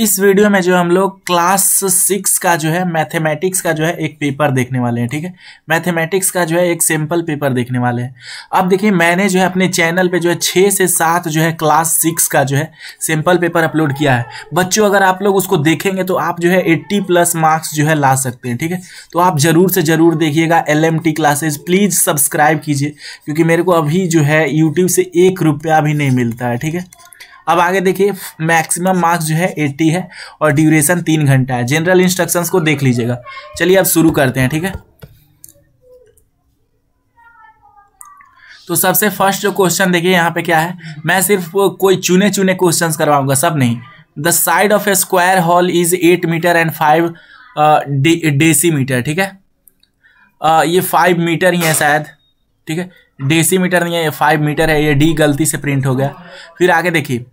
इस वीडियो में जो हम लोग क्लास सिक्स का जो है मैथमेटिक्स का जो है एक पेपर देखने वाले हैं ठीक है मैथमेटिक्स का जो है एक सिंपल पेपर देखने वाले हैं अब देखिए मैंने जो है अपने चैनल पे जो है छः से सात जो है क्लास सिक्स का जो है सिंपल पेपर अपलोड किया है बच्चों अगर आप लोग उसको देखेंगे तो आप जो है एट्टी प्लस मार्क्स जो है ला सकते हैं ठीक है तो आप ज़रूर से ज़रूर देखिएगा एल क्लासेज प्लीज़ सब्सक्राइब कीजिए क्योंकि मेरे को अभी जो है यूट्यूब से एक रुपया भी नहीं मिलता है ठीक है अब आगे देखिए मैक्सिमम मार्क्स जो है एट्टी है और ड्यूरेशन तीन घंटा है जनरल इंस्ट्रक्शंस को देख लीजिएगा चलिए अब शुरू करते हैं ठीक है तो सबसे फर्स्ट जो क्वेश्चन देखिए यहाँ पे क्या है मैं सिर्फ कोई चुने चुने क्वेश्चंस करवाऊंगा सब नहीं the side of a square hall is eight metre and five metre ठीक है आ, uh, ये फाइव मीटर ही है शायद ठीक है मीटर नहीं है ये फाइव मीटर है ये डी गलती से प्रिंट हो गया फिर आगे देखिए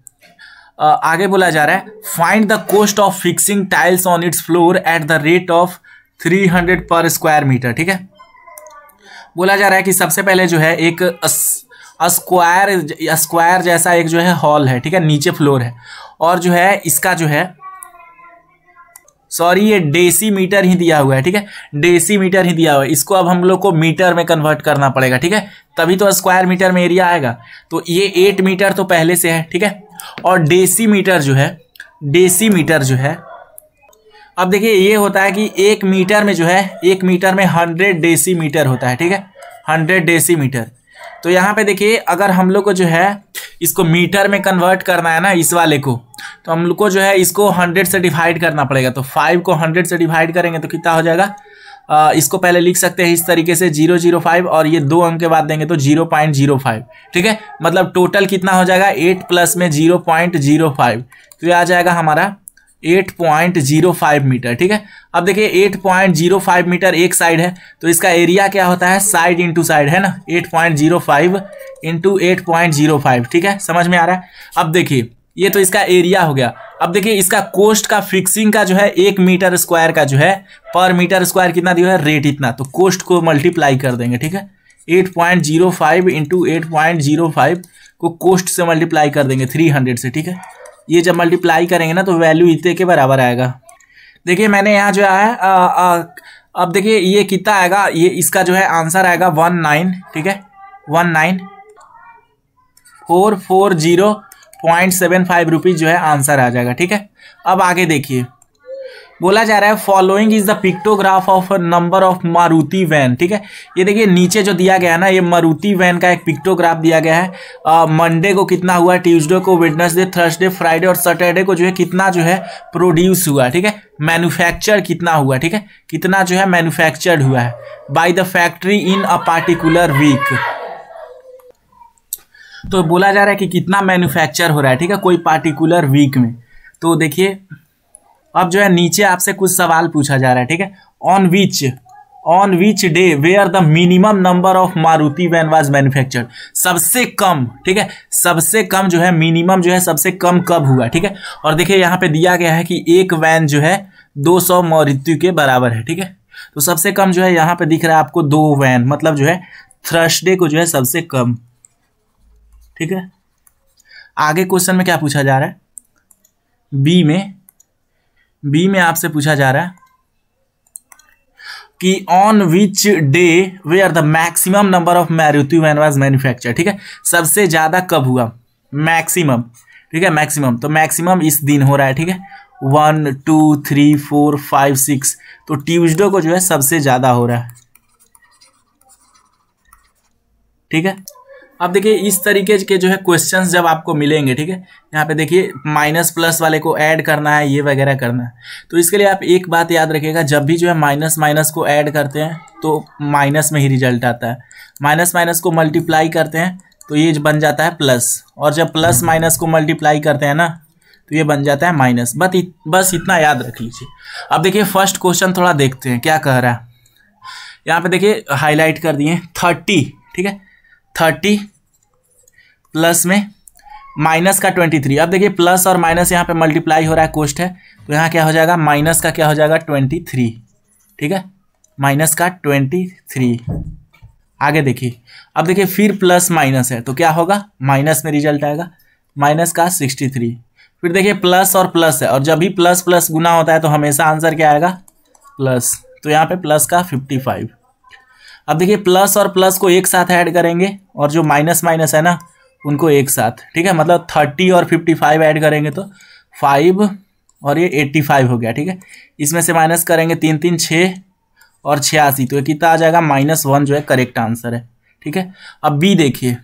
आगे बोला जा रहा है find the cost of fixing tiles on its floor at the rate of three hundred per square metre ठीक है बोला जा रहा है कि सबसे पहले जो है एक स्क्वायर स्क्वायर जैसा एक जो है हॉल है ठीक है नीचे फ्लोर है और जो है इसका जो है सॉरी ये डेसी मीटर ही दिया हुआ है ठीक है डेसी मीटर ही दिया हुआ है इसको अब हम लोग को मीटर में कन्वर्ट करना पड़ेगा ठीक है तभी तो स्क्वायर मीटर में एरिया आएगा तो ये एट मीटर तो पहले से है ठीक है और डेसीमीटर जो है डेसीमीटर जो है अब देखिए ये होता है कि एक मीटर में जो है एक मीटर में हंड्रेड डेसीमीटर होता है ठीक है हंड्रेड डेसीमीटर तो यहाँ पे देखिए अगर हम लोग को जो है इसको मीटर में कन्वर्ट करना है ना इस वाले को तो हम लोग को जो है इसको हंड्रेड से डिवाइड करना पड़ेगा तो फाइव को हंड्रेड से डिवाइड करेंगे तो कितना हो जाएगा इसको पहले लिख सकते हैं इस तरीके से जीरो जीरो फाइव और ये दो अंक के बाद देंगे तो जीरो पॉइंट जीरो फाइव ठीक है मतलब टोटल कितना हो जाएगा एट प्लस में जीरो पॉइंट जीरो फाइव तो ये आ जाएगा हमारा eight point zero five metre ठीक है अब देखिए eight point zero five metre एक साइड है तो इसका एरिया क्या होता है साइड इंटू साइड है ना eight point zero five into eight point zero five ठीक है समझ में आ रहा है अब देखिए ये तो इसका एरिया हो गया अब देखिए इसका कोस्ट का फिक्सिंग का जो है एक मीटर स्क्वायर का जो है पर मीटर स्क्वायर कितना दिया है रेट इतना तो कोस्ट को मल्टीप्लाई कर देंगे ठीक है eight point zero five into eight point zero five को कोस्ट से मल्टीप्लाई कर देंगे थ्री हंड्रेड से ठीक है ये जब मल्टीप्लाई करेंगे ना तो वैल्यू इतने के बराबर आएगा देखिए मैंने यहाँ जो है आ, आ, अब देखिए ये कितना आएगा ये इसका जो है आंसर आएगा वन नाइन ठीक है one nine four four zero point seven five rupees जो है आंसर आ जाएगा ठीक है अब आगे देखिए बोला जा रहा है following is the pictograph of number of Maruti van ठीक है ये देखिए नीचे जो दिया गया है ना ये मारुति वैन का एक पिक्टोग्राफ दिया गया है मंडे को कितना हुआ ट्यूसडे को वेडनसडे थर्सडे फ्राइडे और सैटरडे को जो है कितना जो है प्रोड्यूस हुआ ठीक है मैन्युफैक्चर कितना हुआ ठीक है कितना जो है मैन्युफैक्चर्ड हुआ है by the factory in a particular week तो बोला जा रहा है कि कितना मैन्युफैक्चर हो रहा है ठीक है कोई पार्टिकुलर वीक में तो देखिए अब जो है नीचे आपसे कुछ सवाल पूछा जा रहा है ठीक है on which on which day are the minimum number of Maruti van was manufacture सबसे कम ठीक है सबसे कम जो है मिनिमम जो है सबसे कम कब हुआ ठीक है और देखिए यहाँ पे दिया गया है कि एक वैन जो है 200 सौ मारुति के बराबर है ठीक है तो सबसे कम जो है यहाँ पे दिख रहा है आपको दो वैन मतलब जो है थर्सडे को जो है सबसे कम ठीक है आगे क्वेश्चन में क्या पूछा जा रहा है बी में बी में आपसे पूछा जा रहा है कि on which day were the maximum number of Maruti van was manufacture ठीक है सबसे ज़्यादा कब हुआ मैक्सिमम ठीक है मैक्सिमम तो मैक्सिमम इस दिन हो रहा है ठीक है one two three four five six तो ट्यूजडे को जो है सबसे ज़्यादा हो रहा है ठीक है अब देखिए इस तरीके के जो है क्वेश्चन जब आपको मिलेंगे ठीक है यहाँ पे देखिए माइनस प्लस वाले को ऐड करना है ये वगैरह करना है तो इसके लिए आप एक बात याद रखिएगा जब भी जो है माइनस माइनस को ऐड करते हैं तो माइनस में ही रिजल्ट आता है माइनस माइनस को मल्टीप्लाई करते हैं तो ये बन जाता है प्लस और जब प्लस माइनस को मल्टीप्लाई करते हैं ना तो ये बन जाता है माइनस बस इत, बस इतना याद रख लीजिए अब देखिए फर्स्ट क्वेश्चन थोड़ा देखते हैं क्या कह रहा है यहाँ पे देखिए हाईलाइट कर दिए थर्टी ठीक है थर्टी प्लस में माइनस का ट्वेंटी थ्री अब देखिए प्लस और माइनस यहाँ पे मल्टीप्लाई हो रहा है कोस्ट है तो यहाँ क्या हो जाएगा माइनस का क्या हो जाएगा ट्वेंटी थ्री ठीक है माइनस का ट्वेंटी थ्री आगे देखिए अब देखिए फिर प्लस माइनस है तो क्या होगा माइनस में रिजल्ट आएगा माइनस का सिक्सटी थ्री फिर देखिए प्लस और प्लस है और जब भी प्लस प्लस गुना होता है तो हमेशा आंसर क्या आएगा प्लस तो यहाँ पर प्लस का फिफ्टी फाइव अब देखिए प्लस और प्लस को एक साथ ऐड करेंगे और जो माइनस माइनस है ना उनको एक साथ ठीक है मतलब थर्टी और फिफ्टी फाइव ऐड करेंगे तो फाइव और ये एट्टी फाइव हो गया ठीक है इसमें से माइनस करेंगे तीन तीन छः और छियासी तो ये कितना आ जाएगा माइनस वन जो है करेक्ट आंसर है ठीक है अब बी देखिए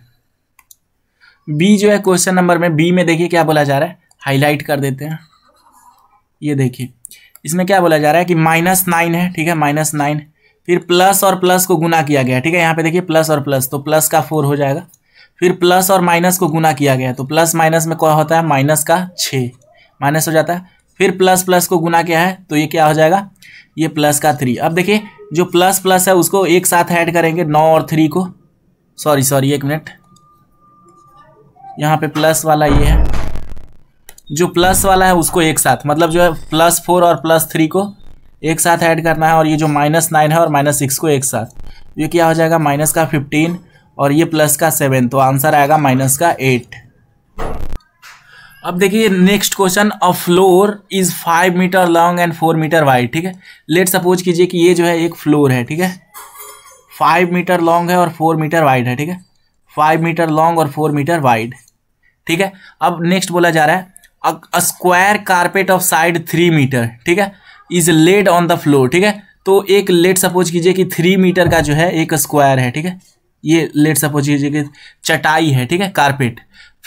बी जो है क्वेश्चन नंबर में बी में देखिए क्या बोला जा रहा है हाईलाइट कर देते हैं ये देखिए इसमें क्या बोला जा रहा है कि माइनस नाइन है ठीक है माइनस नाइन फिर प्लस और प्लस को गुना किया गया ठीक है यहाँ पे देखिए प्लस और प्लस तो प्लस का फोर हो जाएगा फिर प्लस और माइनस को गुना किया गया तो प्लस माइनस में क्या होता है माइनस का छः माइनस हो जाता है फिर प्लस प्लस को गुना किया है तो ये क्या हो जाएगा ये प्लस का थ्री अब देखिए जो प्लस प्लस है उसको एक साथ ऐड करेंगे नौ और थ्री को सॉरी सॉरी एक मिनट यहाँ पे प्लस वाला ये है जो प्लस वाला है उसको एक साथ मतलब जो है प्लस फोर और प्लस थ्री को एक साथ ऐड करना है और ये जो माइनस नाइन है और माइनस सिक्स को एक साथ ये क्या हो जाएगा माइनस का फिफ्टीन और ये प्लस का सेवन तो आंसर आएगा माइनस का एट अब देखिए next question a floor is five metre long and four metre wide ठीक है लेट सपोज कीजिए कि ये जो है एक फ्लोर है ठीक है फाइव मीटर लॉन्ग है और फोर मीटर वाइड है ठीक है फाइव मीटर लॉन्ग और फोर मीटर वाइड ठीक है अब नेक्स्ट बोला जा रहा है a square carpet of side three metre ठीक है is laid on the floor ठीक है तो एक लेट सपोज कीजिए कि थ्री मीटर का जो है एक स्क्वायर है ठीक है ये लेट सपोज ये कि चटाई है ठीक है कारपेट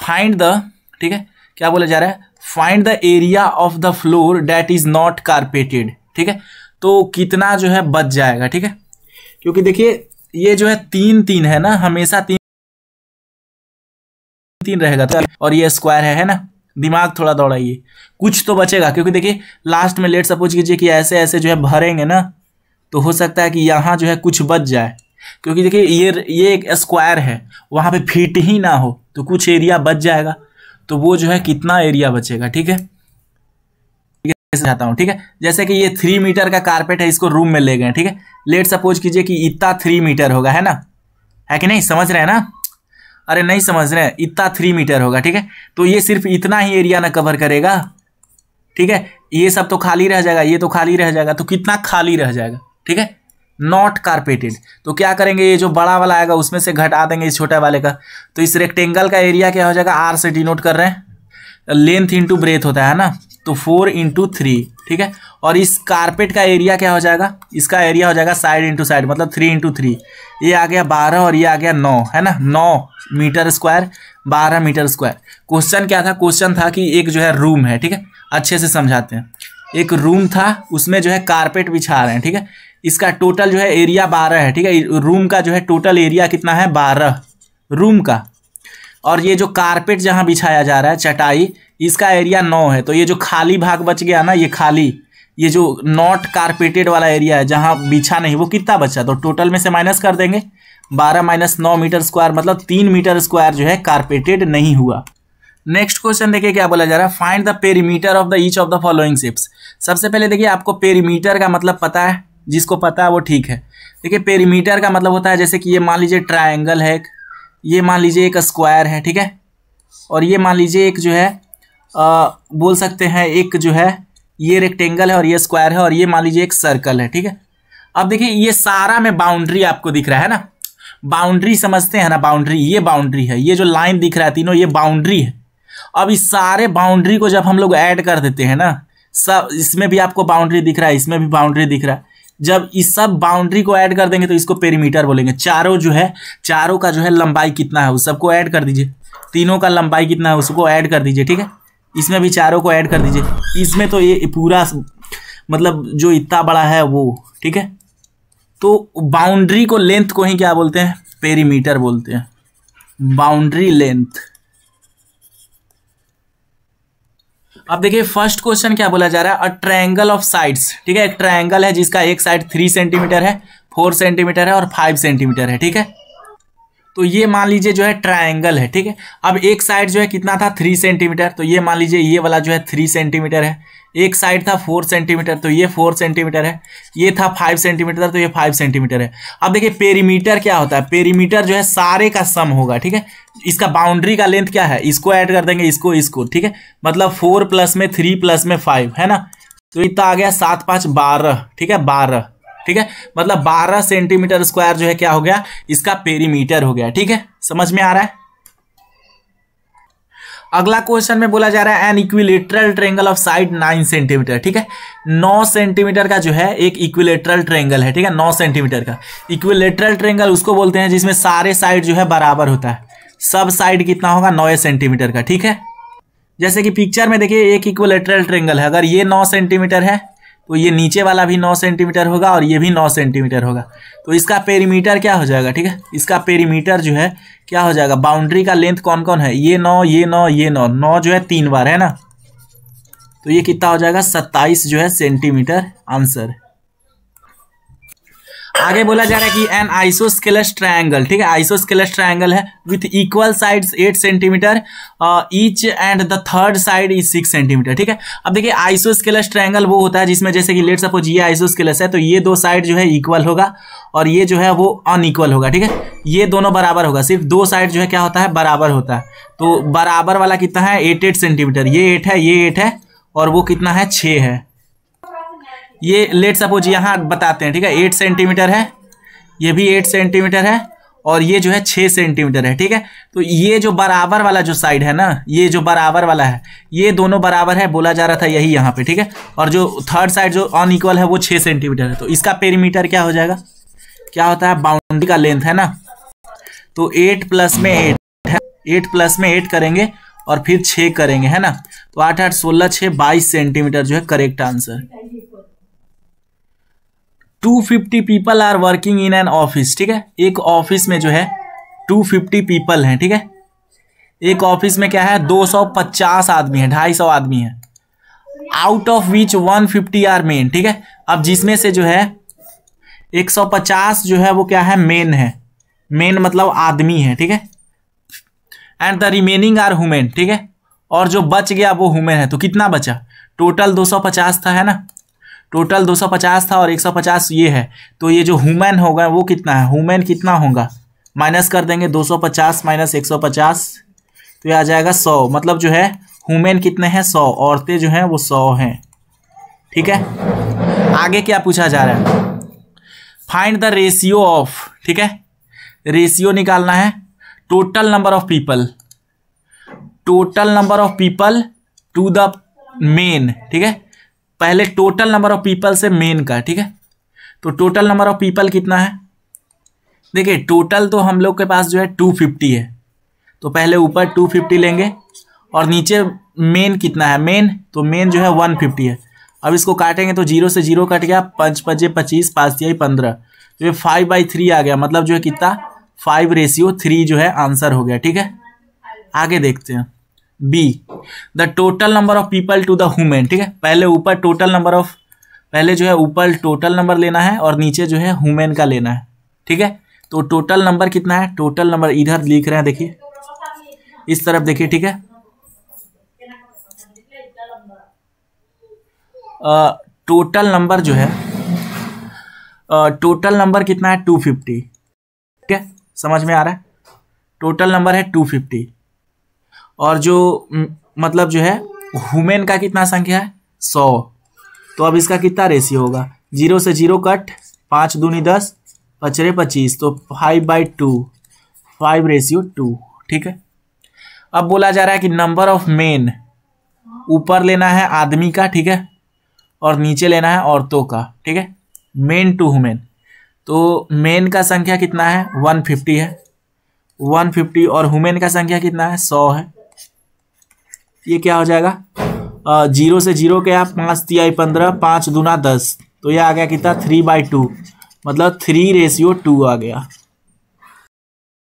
फाइंड द ठीक है क्या बोला जा रहा है find the area of the floor that is not carpeted ठीक है तो कितना जो है बच जाएगा ठीक है क्योंकि देखिए ये जो है तीन तीन है ना हमेशा तीन तीन रहेगा तो और ये स्क्वायर है है ना दिमाग थोड़ा दौड़ाइए कुछ तो बचेगा क्योंकि देखिए लास्ट में लेट सपोज कीजिए कि ऐसे ऐसे जो है भरेंगे ना तो हो सकता है कि यहाँ जो है कुछ बच जाए क्योंकि देखिए ये ये एक स्क्वायर है वहाँ पे फिट ही ना हो तो कुछ एरिया बच जाएगा तो वो जो है कितना एरिया बचेगा ठीक है ठीक है चाहता हूँ ठीक है जैसे कि ये थ्री मीटर का कारपेट है इसको रूम में ले गए ठीक है लेट सपोज कीजिए कि इतना थ्री मीटर होगा है ना है कि नहीं समझ रहे हैं ना अरे नहीं समझ रहे हैं इतना थ्री मीटर होगा ठीक है तो ये सिर्फ इतना ही एरिया ना कवर करेगा ठीक है ये सब तो खाली रह जाएगा ये तो खाली रह जाएगा तो कितना खाली रह जाएगा ठीक है नॉट कारपेटेड तो क्या करेंगे ये जो बड़ा वाला आएगा उसमें से घटा देंगे इस छोटा वाले का तो इस रेक्टेंगल का एरिया क्या हो जाएगा आर से डिनोट कर रहे हैं लेंथ इंटू ब्रेथ होता है ना तो फोर इंटू थ्री ठीक है और इस कारपेट का एरिया क्या हो जाएगा इसका एरिया हो जाएगा साइड इंटू साइड मतलब थ्री इंटू थ्री ये आ गया बारह और ये आ गया नौ है ना नौ मीटर स्क्वायर बारह मीटर स्क्वायर क्वेश्चन क्या था क्वेश्चन था कि एक जो है रूम है ठीक है अच्छे से समझाते हैं एक रूम था उसमें जो है कारपेट बिछा रहे हैं ठीक है इसका टोटल जो है एरिया बारह है ठीक है रूम का जो है टोटल एरिया कितना है बारह रूम का और ये जो कारपेट जहाँ बिछाया जा रहा है चटाई इसका एरिया नौ है तो ये जो खाली भाग बच गया ना ये खाली ये जो नॉट कारपेटेड वाला एरिया है जहाँ बिछा नहीं वो कितना बचा तो टोटल में से माइनस कर देंगे बारह माइनस नौ मीटर स्क्वायर मतलब तीन मीटर स्क्वायर जो है कारपेटेड नहीं हुआ नेक्स्ट क्वेश्चन देखिए क्या बोला जा रहा है find the perimeter of the each of the following shapes सबसे पहले देखिए आपको पेरीमीटर का मतलब पता है जिसको पता है वो ठीक है देखिए पेरीमीटर का मतलब होता है जैसे कि ये मान लीजिए ट्राइंगल है ये मान लीजिए एक स्क्वायर है ठीक है और ये मान लीजिए एक जो है आ, बोल सकते हैं एक जो है ये रेक्टेंगल है और ये स्क्वायर है और ये मान लीजिए एक सर्कल है ठीक है अब देखिए ये सारा में बाउंड्री आपको दिख रहा है ना बाउंड्री समझते हैं ना बाउंड्री ये बाउंड्री है ये जो लाइन दिख रहा है तीनों ये बाउंड्री है अब इस सारे बाउंड्री को जब हम लोग ऐड कर देते हैं ना सब इसमें भी आपको बाउंड्री दिख रहा है इसमें भी बाउंड्री दिख रहा है जब इस सब बाउंड्री को ऐड कर देंगे तो इसको पेरीमीटर बोलेंगे चारों जो है चारों का जो है लंबाई कितना है उस सबको ऐड कर दीजिए तीनों का लंबाई कितना है उसको ऐड कर दीजिए ठीक है इसमें भी चारों को ऐड कर दीजिए इसमें तो ये पूरा मतलब जो इतना बड़ा है वो ठीक है तो बाउंड्री को लेंथ को ही क्या बोलते हैं पेरीमीटर बोलते हैं बाउंड्री लेंथ अब देखिए फर्स्ट क्वेश्चन क्या बोला जा रहा है अ ट्रायंगल ऑफ साइड्स ठीक है एक ट्रायंगल है जिसका एक साइड थ्री सेंटीमीटर है फोर सेंटीमीटर है और फाइव सेंटीमीटर है ठीक है तो ये मान लीजिए जो है ट्रायंगल है ठीक है अब एक साइड जो है कितना था थ्री सेंटीमीटर तो ये मान लीजिए ये वाला जो है थ्री सेंटीमीटर है एक साइड था फोर सेंटीमीटर तो ये फोर सेंटीमीटर है ये था फाइव सेंटीमीटर तो ये फाइव सेंटीमीटर है अब देखिए पेरीमीटर क्या होता है पेरीमीटर जो है सारे का सम होगा ठीक है इसका बाउंड्री का लेंथ क्या है इसको ऐड कर देंगे इसको इसको ठीक है मतलब फोर प्लस में थ्री प्लस में फाइव है ना तो इतना आ गया सात पाँच बारह ठीक है बारह ठीक है मतलब बारह सेंटीमीटर स्क्वायर जो है क्या हो गया इसका पेरीमीटर हो गया ठीक है समझ में आ रहा है अगला क्वेश्चन में बोला जा रहा है an equilateral triangle of side nine centimetre ठीक है नौ सेंटीमीटर का जो है एक इक्विलेटरल ट्रेंगल है ठीक है नौ सेंटीमीटर का इक्विलेटरल ट्रेंगल उसको बोलते हैं जिसमें सारे साइड जो है बराबर होता है सब साइड कितना होगा नौ सेंटीमीटर का ठीक है जैसे कि पिक्चर में देखिए एक इक्वलेटरल ट्रेंगल है अगर ये नौ सेंटीमीटर है तो ये नीचे वाला भी नौ सेंटीमीटर होगा और ये भी नौ सेंटीमीटर होगा तो इसका पेरीमीटर क्या हो जाएगा ठीक है इसका पेरीमीटर जो है क्या हो जाएगा बाउंड्री का लेंथ कौन कौन है ये नौ ये नौ ये नौ नौ जो है तीन बार है ना तो ये कितना हो जाएगा सत्ताईस जो है सेंटीमीटर आंसर आगे बोला जा रहा है कि एन आइसोस्केलस ट्रायंगल ठीक है आइसोस्केलस ट्रायंगल है with equal sides eight centimetre each and the third side is six centimetre ठीक है अब देखिए आइसोस्केलस ट्रायंगल वो होता है जिसमें जैसे कि लेट सपोज ये आइसोस्केलस है तो ये दो साइड जो है इक्वल होगा और ये जो है वो अनइक्वल होगा ठीक है ये दोनों बराबर होगा सिर्फ दो साइड जो है क्या होता है बराबर होता है तो बराबर वाला कितना है एट एट सेंटीमीटर ये एट है ये एट है और वो कितना है छः है ये लेट सपोज यहाँ बताते हैं ठीक है एट सेंटीमीटर है ये भी एट सेंटीमीटर है और ये जो है छः सेंटीमीटर है ठीक है तो ये जो बराबर वाला जो साइड है ना ये जो बराबर वाला है ये दोनों बराबर है बोला जा रहा था यही यहाँ पे ठीक है और जो थर्ड साइड जो अनइक्वल है वो छः सेंटीमीटर है तो इसका पेरीमीटर क्या हो जाएगा क्या होता है बाउंड्री का लेंथ है ना तो एट प्लस में एट है एट प्लस में एट करेंगे और फिर छः करेंगे है ना तो आठ आठ सोलह छः बाईस सेंटीमीटर जो है correct answer 250 people are working in an office ठीक है एक ऑफिस में जो है 250 पीपल हैं ठीक है एक ऑफिस में क्या है 250 आदमी है सौ आदमी है out of which 150 are men ठीक है अब जिसमें से जो है 150 जो है वो क्या है मेन है मेन मतलब आदमी है ठीक है and the remaining are women ठीक है और जो बच गया वो हुमेन है तो कितना बचा टोटल पचास था है ना टोटल 250 था और 150 ये है तो ये जो हुमैन होगा वो कितना है हुमैन कितना होगा माइनस कर देंगे 250 माइनस 150 तो ये आ जाएगा 100 मतलब जो है हुमैन कितने हैं 100 औरतें जो हैं वो 100 हैं ठीक है आगे क्या पूछा जा रहा है फाइंड द रेशियो ऑफ ठीक है रेशियो निकालना है total number of people total number of people to the men ठीक है पहले टोटल नंबर ऑफ पीपल से मेन का ठीक है तो टोटल नंबर ऑफ पीपल कितना है देखिए टोटल तो हम लोग के पास जो है टू फिफ्टी है तो पहले ऊपर टू फिफ्टी लेंगे और नीचे मेन कितना है मेन तो मेन जो है वन फिफ्टी है अब इसको काटेंगे तो जीरो से जीरो कट गया पाँच पचे पच्चीस पाँच दिया पंद्रह तो ये फाइव बाई थ्री आ गया मतलब जो है कितना फाइव रेशियो थ्री जो है आंसर हो गया ठीक है आगे देखते हैं B the total number of people to the women ठीक है पहले ऊपर टोटल नंबर ऑफ पहले जो है ऊपर टोटल नंबर लेना है और नीचे जो है हुमेन का लेना है ठीक है तो टोटल नंबर कितना है टोटल नंबर इधर लिख रहे हैं देखिए इस तरफ देखिए ठीक है टोटल नंबर जो है टोटल नंबर कितना है टू फिफ्टी ठीक है समझ में आ रहा है टोटल नंबर है टू फिफ्टी और जो मतलब जो है हुमेन का कितना संख्या है सौ तो अब इसका कितना रेशियो होगा जीरो से जीरो कट पाँच दूनी दस पचरे पच्चीस तो five by two five ratio two ठीक है अब बोला जा रहा है कि नंबर ऑफ मेन ऊपर लेना है आदमी का ठीक है और नीचे लेना है औरतों का ठीक है मेन टू हुमेन तो मेन का संख्या कितना है वन फिफ्टी है वन फिफ्टी और हुमेन का संख्या कितना है सौ है ये क्या हो जाएगा जीरो से जीरो क्या पाँच तिहाई पंद्रह पाँच दूना दस तो ये आ गया कितना थ्री बाई टू मतलब थ्री रेशियो टू आ गया